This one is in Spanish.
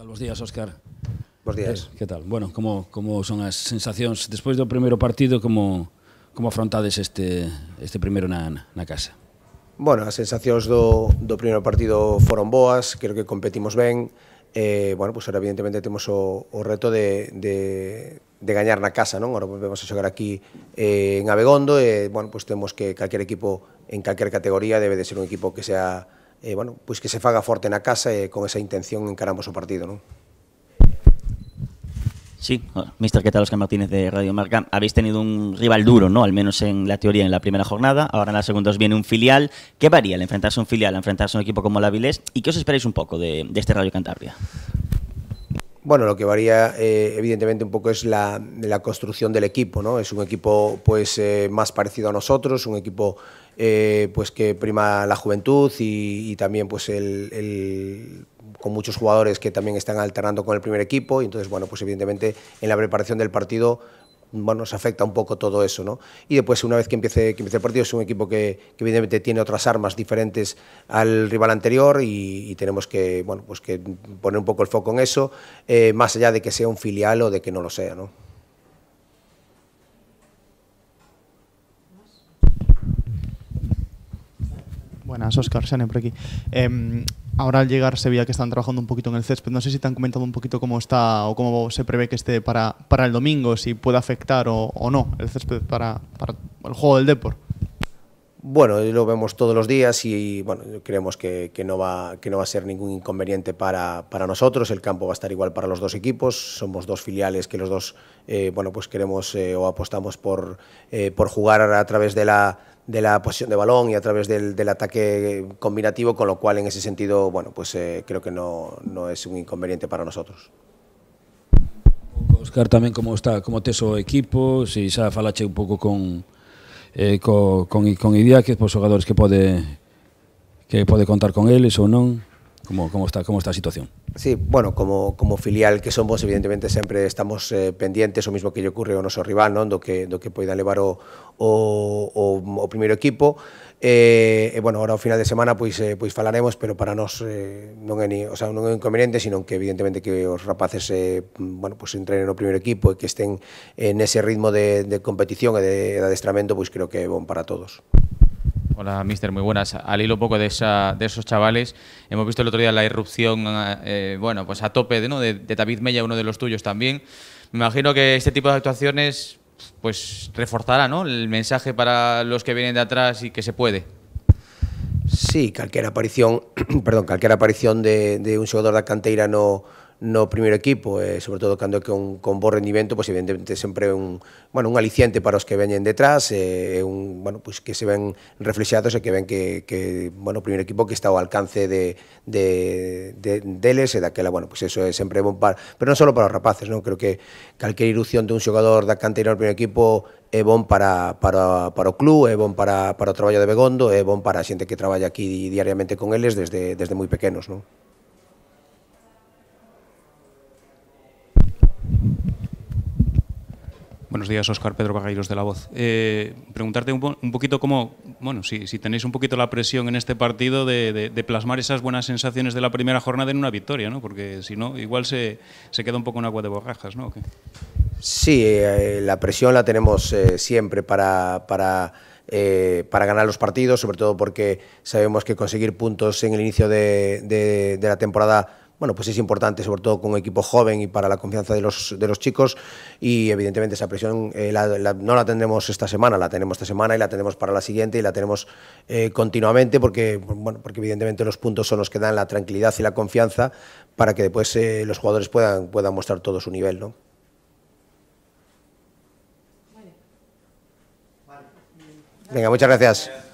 Tal, bos días, Óscar. Bos días. Eh, que tal? Bueno, como, como son as sensacións despois do primeiro partido, como, como afrontades este, este primeiro na, na casa? Bueno, as sensacións do, do primeiro partido foron boas, creo que competimos ben, eh, bueno, pues ahora evidentemente temos o, o reto de, de, de gañar na casa, non? Ahora volvemos a xogar aquí eh, en Abegondo e, eh, bueno, pues temos que calquer equipo en calquer categoría debe de ser un equipo que sea Eh, bueno, pues que se faga en la casa e con esa intención encaramos su partido, ¿no? Sí, oh, Mister, ¿qué tal? Oscar Martínez de Radio Marca. Habéis tenido un rival duro, ¿no? Al menos en la teoría, en la primera jornada. Ahora en la segunda os viene un filial. ¿Qué varía el enfrentarse a un filial, enfrentarse a un equipo como la Avilés? ¿Y qué os esperáis un poco de, de este Radio Cantabria? Bueno, lo que varía eh, evidentemente un poco es la, construcción del equipo, ¿no? Es un equipo pues eh, más parecido a nosotros, un equipo eh, pues que prima la juventud y, también pues el, con muchos jugadores que también están alternando con el primer equipo y entonces bueno pues evidentemente en la preparación del partido bueno, nos afecta un poco todo eso, ¿no? Y después, una vez que empiece, que empiece el partido, es un equipo que, evidentemente tiene otras armas diferentes al rival anterior y, tenemos que, bueno, pues que poner un poco el foco en eso, eh, más allá de que sea un filial o de que no lo sea, ¿no? Buenas, Oscar, viene por aquí. Em, ahora al llegar se veía que están trabajando un poquito en el césped. No sé si te han comentado un poquito cómo está o cómo se prevé que esté para, para el domingo, si puede afectar o, no el césped para, para el juego del deporte. Bueno, lo vemos todos los días y bueno, creemos que, no va, que no va a ser ningún inconveniente para, nosotros. El campo va a estar igual para los dos equipos. Somos dos filiales que los dos eh, bueno, pues queremos eh, o apostamos por, eh, por jugar a través de la, de la posición de balón y a través del, ataque combinativo, con lo cual en ese sentido bueno, pues, creo que no, es un inconveniente para nosotros. Oscar, también cómo está, como teso Si equipo, se ha falache un poco con eh, co, con, con idea que os pois, xogadores que pode que pode contar con eles ou non ¿Cómo, cómo, está, cómo está la situación? Sí, bueno, como, como filial que somos, evidentemente sempre estamos eh, pendientes o mismo que lle ocurre ao noso rival, non? do que, do que poida levar o, o, o, o primeiro equipo. eh, eh, bueno, ahora ao final de semana pois eh, pois falaremos, pero para nós eh, non é ni, o sea, non é un inconveniente, sino que evidentemente que os rapaces eh, bueno, pois entrenen no primeiro equipo e que estén en ese ritmo de, de competición e de, de adestramento, pois creo que é bon para todos. Hola, mister, muy buenas. Al hilo poco de, esos chavales, hemos visto el otro día la irrupción, eh, bueno, pues a tope de, David Mella, uno de los tuyos también. Me imagino que este tipo de actuaciones pues reforzará ¿no? el mensaje para los que vienen de atrás y que se puede. Sí, cualquier aparición, perdón, cualquier aparición de, un jugador de canteira no, no primeiro equipo e sobre todo cando é un, con bo rendimento, pois evidentemente sempre é un, bueno, un aliciente para os que veñen detrás eh, un, bueno, pois que se ven reflexados e que ven que, que bueno, o primeiro equipo que está ao alcance de, de, de deles e daquela, bueno, pois eso é sempre bon para, pero non só para os rapaces, non? Creo que calquer de un xogador da canteira no primeiro equipo é bon para, para, para o club, é bon para, para o traballo de Begondo, é bon para a xente que traballa aquí diariamente con eles desde, desde moi pequenos, non? Buenos días, Óscar Pedro Bagairos de La Voz. Eh, preguntarte un, poquito cómo, bueno, si, tenéis un poquito la presión en este partido de, plasmar esas buenas sensaciones de la primera jornada en una victoria, ¿no? Porque si no, igual se, queda un poco en agua de borrajas, ¿no? Sí, eh, la presión la tenemos eh, siempre para, para, para, ganar los partidos, sobre todo porque sabemos que conseguir puntos en el inicio de, de la temporada bueno, pues es importante, sobre todo con un equipo joven y para la confianza de los, de los chicos. Y evidentemente esa presión eh, no la tendremos esta semana, la tenemos esta semana y la tenemos para la siguiente y la tenemos eh, continuamente porque, bueno, porque evidentemente los puntos son los que dan la tranquilidad y la confianza para que después eh, los jugadores puedan, puedan mostrar todo su nivel, ¿no? Venga, muchas gracias.